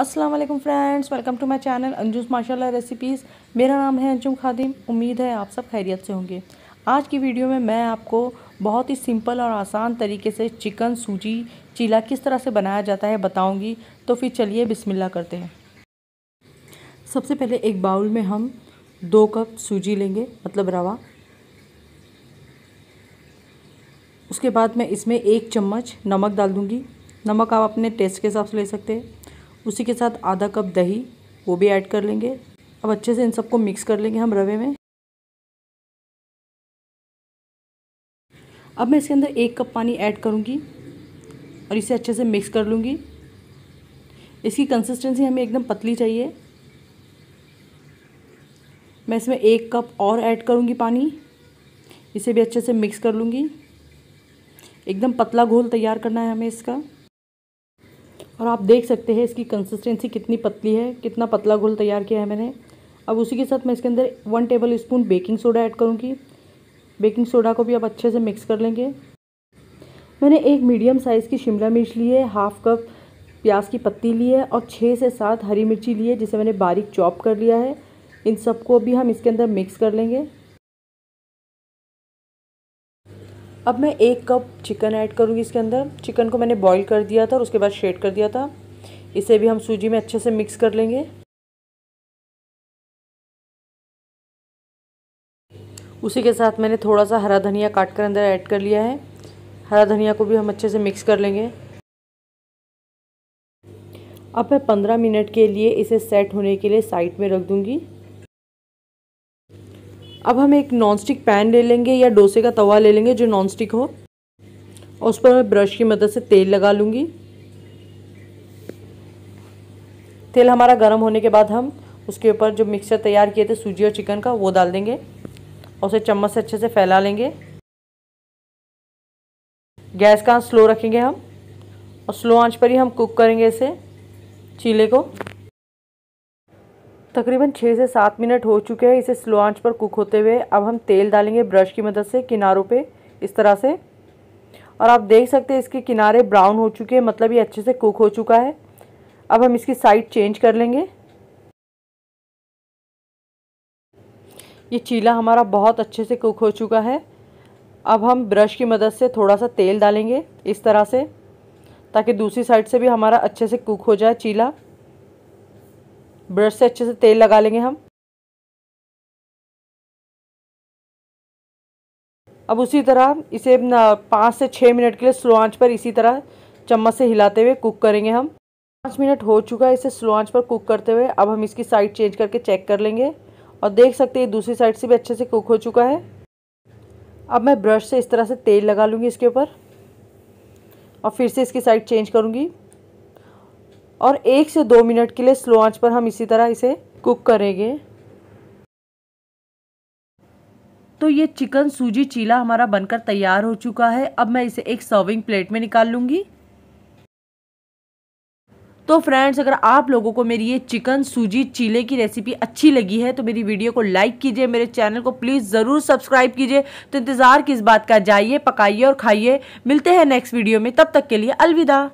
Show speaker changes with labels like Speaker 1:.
Speaker 1: अस्सलाम वालेकुम friends welcome to my channel Anju's माशाल्लाह रेसिपीज़ मेरा नाम है अंजुम खादिम उम्मीद है आप सब खैरियत से होंगे आज की वीडियो में मैं आपको बहुत ही सिंपल और आसान तरीके से चिकन सूजी चीला किस तरह से बनाया जाता है बताऊंगी तो फिर चलिए बिस्मिल्लाह करते हैं सबसे पहले एक बाउल में हम दो कप सूजी लेंगे मतलब रवा उसके बाद मैं इसमें एक चम्मच नमक डाल दूँगी नमक आप अपने टेस्ट के हिसाब से ले सकते हैं उसी के साथ आधा कप दही वो भी ऐड कर लेंगे अब अच्छे से इन सबको मिक्स कर लेंगे हम रवे में अब मैं इसके अंदर एक कप पानी ऐड करूँगी और इसे अच्छे से मिक्स कर लूँगी इसकी कंसिस्टेंसी हमें एकदम पतली चाहिए मैं इसमें एक कप और ऐड करूँगी पानी इसे भी अच्छे से मिक्स कर लूँगी एकदम पतला घोल तैयार करना है हमें इसका और आप देख सकते हैं इसकी कंसिस्टेंसी कितनी पतली है कितना पतला घोल तैयार किया है मैंने अब उसी के साथ मैं इसके अंदर one tablespoon baking soda add करूँगी बेकिंग सोडा को भी आप अच्छे से मिक्स कर लेंगे मैंने एक मीडियम साइज़ की शिमला मिर्च ली है हाफ़ कप प्याज की पत्ती ली है और छः से सात हरी मिर्ची ली है जिसे मैंने बारीक चॉप कर लिया है इन सबको भी हम इसके अंदर मिक्स कर लेंगे अब मैं एक कप चिकन ऐड करूँगी इसके अंदर चिकन को मैंने बॉईल कर दिया था और उसके बाद शेड कर दिया था इसे भी हम सूजी में अच्छे से मिक्स कर लेंगे उसी के साथ मैंने थोड़ा सा हरा धनिया काट कर अंदर ऐड कर लिया है हरा धनिया को भी हम अच्छे से मिक्स कर लेंगे अब मैं पंद्रह मिनट के लिए इसे सेट होने के लिए साइड में रख दूँगी अब हम एक नॉनस्टिक पैन ले लेंगे या डोसे का तवा ले लेंगे जो नॉनस्टिक हो और उस पर मैं ब्रश की मदद से तेल लगा लूँगी तेल हमारा गर्म होने के बाद हम उसके ऊपर जो मिक्सचर तैयार किए थे सूजी और चिकन का वो डाल देंगे और उसे चम्मच से अच्छे से फैला लेंगे गैस का आँच स्लो रखेंगे हम और स्लो आंच पर ही हम कुक करेंगे इसे चीले को तकरीबन छः से सात मिनट हो चुके हैं इसे स्लो आंच पर कुक होते हुए अब हम तेल डालेंगे ब्रश की मदद से किनारों पे इस तरह से और आप देख सकते हैं इसके किनारे ब्राउन हो चुके हैं मतलब ये अच्छे से कुक हो चुका है अब हम इसकी साइड चेंज कर लेंगे ये चीला हमारा बहुत अच्छे से कुक हो चुका है अब हम ब्रश की मदद से थोड़ा सा तेल डालेंगे इस तरह से ताकि दूसरी साइड से भी हमारा अच्छे से कुक हो जाए चीला ब्रश से अच्छे से तेल लगा लेंगे हम अब उसी तरह इसे पाँच से छः मिनट के लिए स्लो आंच पर इसी तरह चम्मच से हिलाते हुए कुक करेंगे हम पाँच मिनट हो चुका है इसे स्लो आंच पर कुक करते हुए अब हम इसकी साइड चेंज करके चेक कर लेंगे और देख सकते हैं दूसरी साइड से भी अच्छे से कुक हो चुका है अब मैं ब्रश से इस तरह से तेल लगा लूँगी इसके ऊपर और फिर से इसकी साइड चेंज करूँगी और एक से दो मिनट के लिए स्लो आंच पर हम इसी तरह इसे कुक करेंगे तो ये चिकन सूजी चीला हमारा बनकर तैयार हो चुका है अब मैं इसे एक सर्विंग प्लेट में निकाल लूँगी तो फ्रेंड्स अगर आप लोगों को मेरी ये चिकन सूजी चीले की रेसिपी अच्छी लगी है तो मेरी वीडियो को लाइक कीजिए मेरे चैनल को प्लीज़ ज़रूर सब्सक्राइब कीजिए तो इंतज़ार किस बात का जाइए पकाइए और खाइए मिलते हैं नेक्स्ट वीडियो में तब तक के लिए अलविदा